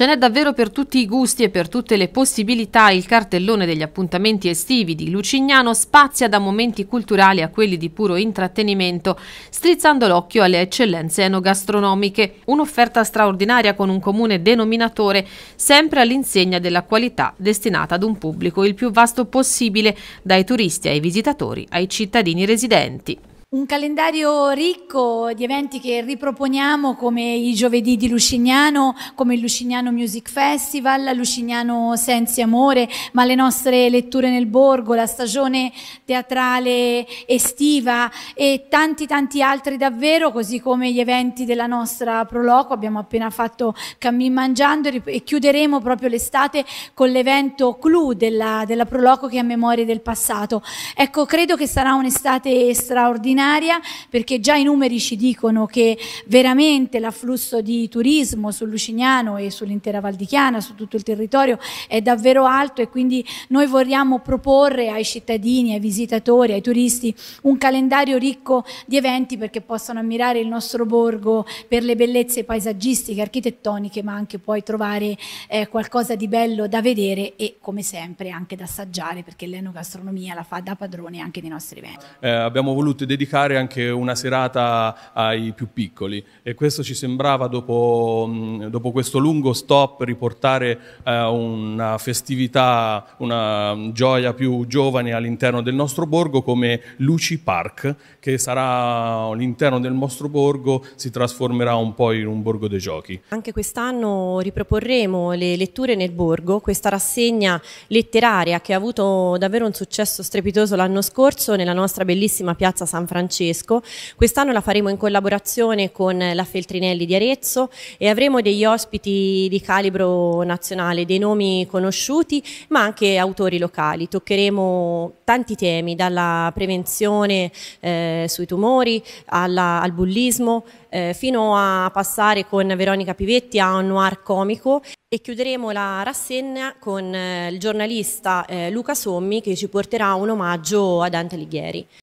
Ce n'è davvero per tutti i gusti e per tutte le possibilità. Il cartellone degli appuntamenti estivi di Lucignano spazia da momenti culturali a quelli di puro intrattenimento, strizzando l'occhio alle eccellenze enogastronomiche. Un'offerta straordinaria con un comune denominatore, sempre all'insegna della qualità destinata ad un pubblico il più vasto possibile, dai turisti ai visitatori ai cittadini residenti. Un calendario ricco di eventi che riproponiamo come i giovedì di Lucignano, come il Lucignano Music Festival, Lucignano Sensi Amore, ma le nostre letture nel borgo, la stagione teatrale estiva e tanti tanti altri davvero, così come gli eventi della nostra Proloco. Abbiamo appena fatto Cammin Mangiando e chiuderemo proprio l'estate con l'evento clou della, della Proloco che è a memoria del passato. Ecco, credo che sarà un'estate straordinaria straordinaria perché già i numeri ci dicono che veramente l'afflusso di turismo sul Lucignano e sull'intera Val di Chiana, su tutto il territorio è davvero alto e quindi noi vorremmo proporre ai cittadini, ai visitatori, ai turisti un calendario ricco di eventi perché possano ammirare il nostro borgo per le bellezze paesaggistiche, architettoniche, ma anche poi trovare eh, qualcosa di bello da vedere e come sempre anche da assaggiare perché l'enogastronomia la fa da padrone anche dei nostri eventi. Eh, abbiamo voluto dedicare dedicare anche una serata ai più piccoli e questo ci sembrava dopo, mm, dopo questo lungo stop riportare eh, una festività, una mm, gioia più giovane all'interno del nostro borgo come Luci Park che sarà all'interno del nostro borgo, si trasformerà un po' in un borgo dei giochi. Anche quest'anno riproporremo le letture nel borgo, questa rassegna letteraria che ha avuto davvero un successo strepitoso l'anno scorso nella nostra bellissima piazza San Francisco. Francesco. Quest'anno la faremo in collaborazione con la Feltrinelli di Arezzo e avremo degli ospiti di calibro nazionale, dei nomi conosciuti ma anche autori locali. Toccheremo tanti temi, dalla prevenzione eh, sui tumori alla, al bullismo eh, fino a passare con Veronica Pivetti a un noir comico. E chiuderemo la rassegna con eh, il giornalista eh, Luca Sommi che ci porterà un omaggio a Dante Alighieri.